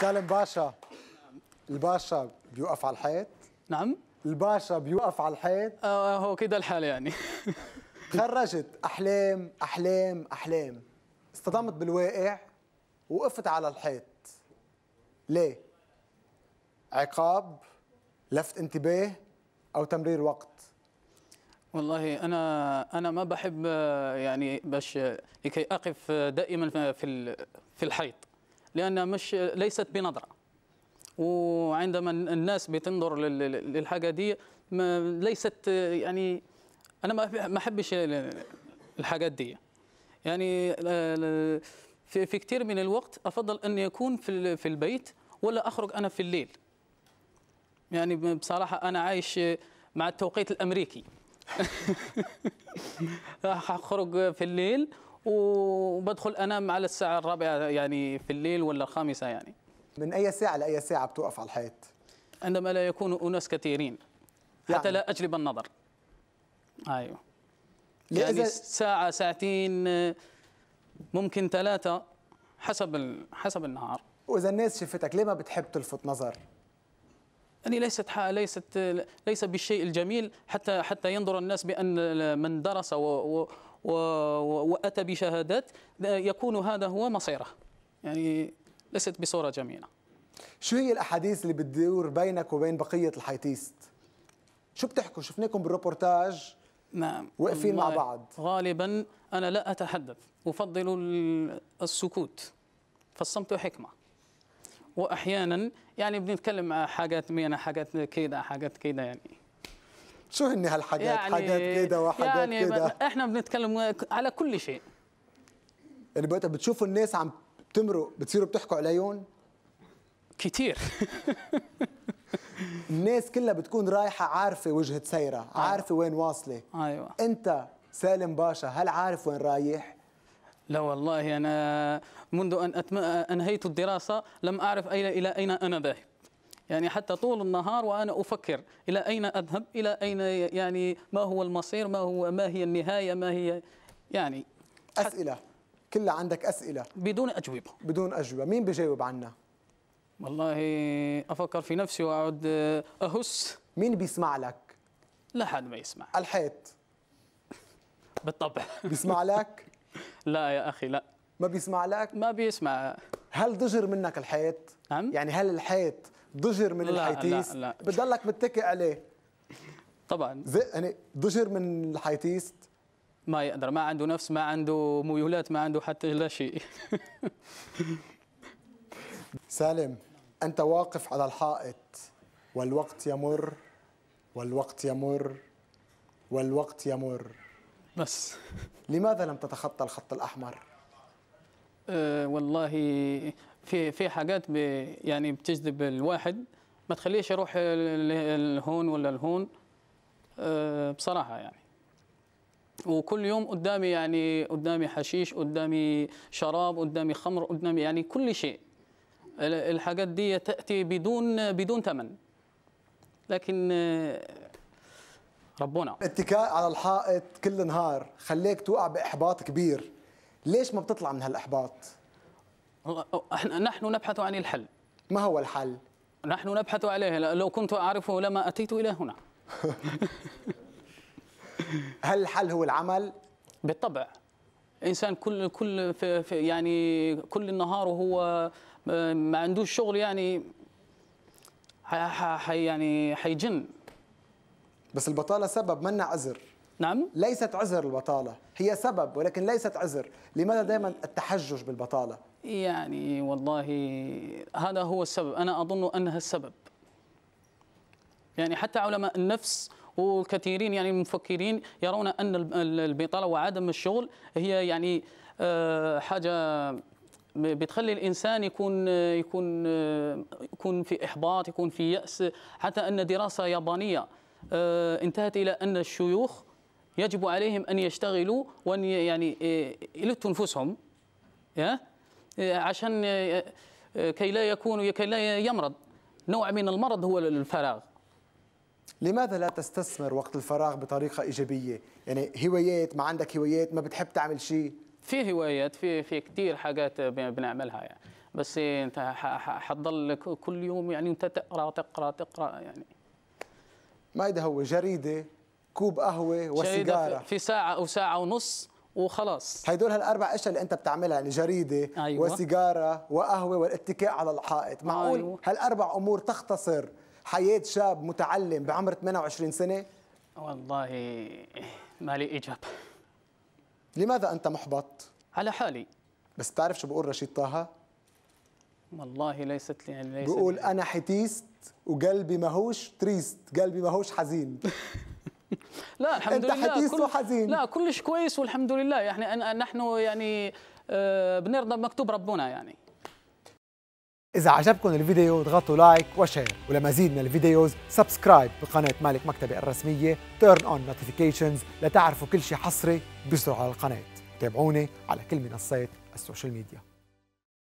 سالم باشا الباشا بيوقف على الحيط نعم الباشا بيوقف على الحيط آه, آه، هو كده الحال يعني خرجت احلام احلام احلام اصطدمت بالواقع وقفت على الحيط ليه عقاب لفت انتباه او تمرير وقت والله انا انا ما بحب آه، يعني باش آه، لكي اقف دائما في في الحيط لأنها مش ليست بنظرة وعندما الناس بتنظر للحاجة دي ليست يعني أنا ما أحبش الحاجات دي يعني آه، في في كثير من الوقت افضل ان يكون في في البيت ولا اخرج انا في الليل يعني بصراحه انا عايش مع التوقيت الامريكي اخرج في الليل وبدخل انام على الساعه الرابعه يعني في الليل ولا الخامسه يعني من اي ساعه لاي ساعه بتوقف على الحيط عندما لا يكون اناس كثيرين يعني. حتى لا اجلب النظر ايوه يعني ساعه ساعتين ممكن ثلاثه حسب حسب النهار واذا الناس شفتك ليه ما بتحب تلفت نظر يعني ليست ليست ليس بالشيء الجميل حتى حتى ينظر الناس بان من درس و, و واتى بشهادات يكون هذا هو مصيره يعني ليست بصوره جميله شو هي الاحاديث اللي بتدور بينك وبين بقيه الحيتيست شو بتحكوا شفناكم بالريبورتاج نعم واقفين مع بعض غالبا انا لا اتحدث افضل السكوت فالصمت حكمه واحيانا يعني بنتكلم حاجات مينا حاجات كده حاجات كده يعني شو هن هالحاجات يعني حاجات كده وحاجات يعني كده احنا بنتكلم على كل شيء يعني بقى بتشوفوا الناس عم بتمرق بتصيروا بتحكوا عليهم كتير الناس كلها بتكون رايحه عارفه وجهه سيره أيوة. عارفه وين واصله ايوه انت سالم باشا هل عارف وين رايح لا والله انا منذ ان انهيت الدراسه لم اعرف اين الى اين انا ذاهب يعني حتى طول النهار وأنا أفكر إلى أين أذهب إلى أين يعني ما هو المصير ما هو ما هي النهاية ما هي يعني أسئلة كلها عندك أسئلة بدون أجوبة بدون أجوبة مين بيجاوب عنا والله أفكر في نفسي وأقعد أهس مين بيسمع لك لا حد ما يسمع الحيط بالطبع بيسمع لك لا يا أخي لا ما بيسمع لك ما بيسمع هل ضجر منك الحيط نعم يعني هل الحيط ضجر من الحيتيس بتضلك متكئ عليه طبعا زي يعني ضجر من الحيتيست ما يقدر ما عنده نفس ما عنده ميولات ما عنده حتى لا شيء سالم انت واقف على الحائط والوقت يمر والوقت يمر والوقت يمر بس لماذا لم تتخطى الخط الاحمر أه والله في في حاجات يعني بتجذب الواحد ما تخليش يروح الهون ولا الهون أه، بصراحه يعني وكل يوم قدامي يعني قدامي حشيش قدامي شراب قدامي خمر قدامي يعني كل شيء الحاجات دي تاتي بدون بدون ثمن لكن ربنا اتكاء على الحائط كل نهار خليك توقع باحباط كبير ليش ما بتطلع من هالاحباط احنا نحن نبحث عن الحل ما هو الحل؟ نحن نبحث عليه لو كنت أعرفه لما أتيت إلى هنا هل الحل هو العمل؟ بالطبع انسان كل كل في في يعني كل النهار وهو ما عندوش شغل يعني حي يعني حيجن بس البطاله سبب منا عذر نعم ليست عذر البطاله هي سبب ولكن ليست عذر لماذا دائما التحجج بالبطاله يعني والله هذا هو السبب أنا أظن أنها السبب يعني حتى علماء النفس وكثيرين يعني المفكرين يرون أن البطالة وعدم الشغل هي يعني آه، حاجة بتخلي الانسان يكون آه، يكون آه، يكون في احباط يكون في ياس حتى ان دراسه يابانيه انتهت الى ان الشيوخ يجب عليهم ان يشتغلوا وان يعني يلتوا نفوسهم عشان آه، آه، كي لا يكون كي لا يمرض نوع من المرض هو الفراغ لماذا لا تستثمر وقت الفراغ بطريقه ايجابيه يعني هوايات ما عندك هوايات ما بتحب تعمل شيء في هوايات في في كثير حاجات بنعملها يعني بس انت حتضل كل يوم يعني انت تقرا تقرا تقرا يعني ما هو جريده كوب قهوه وسيجاره في ساعه او ساعه ونص وخلاص هدول هالاربع اشياء اللي انت بتعملها يعني جريده أيوة. وسيجاره وقهوه والاتكاء على الحائط معقول أيوة. هالاربع امور تختصر حياه شاب متعلم بعمر 28 سنه والله ما لي اجابه لماذا انت محبط على حالي بس تعرف شو بقول رشيد طه والله ليست لي ليست بقول انا حتيست وقلبي ماهوش تريست قلبي ماهوش حزين لا الحمد أنت لله حديث كل... وحزين لا كلش كويس والحمد لله يعني نحن يعني آه، بنرضى بمكتوب ربنا يعني إذا عجبكم الفيديو اضغطوا لايك وشير ولمزيد من الفيديوز سبسكرايب بقناة مالك مكتبي الرسمية تيرن اون نوتيفيكيشنز لتعرفوا كل شيء حصري بسرعه على القناة تابعوني على كل منصات السوشيال ميديا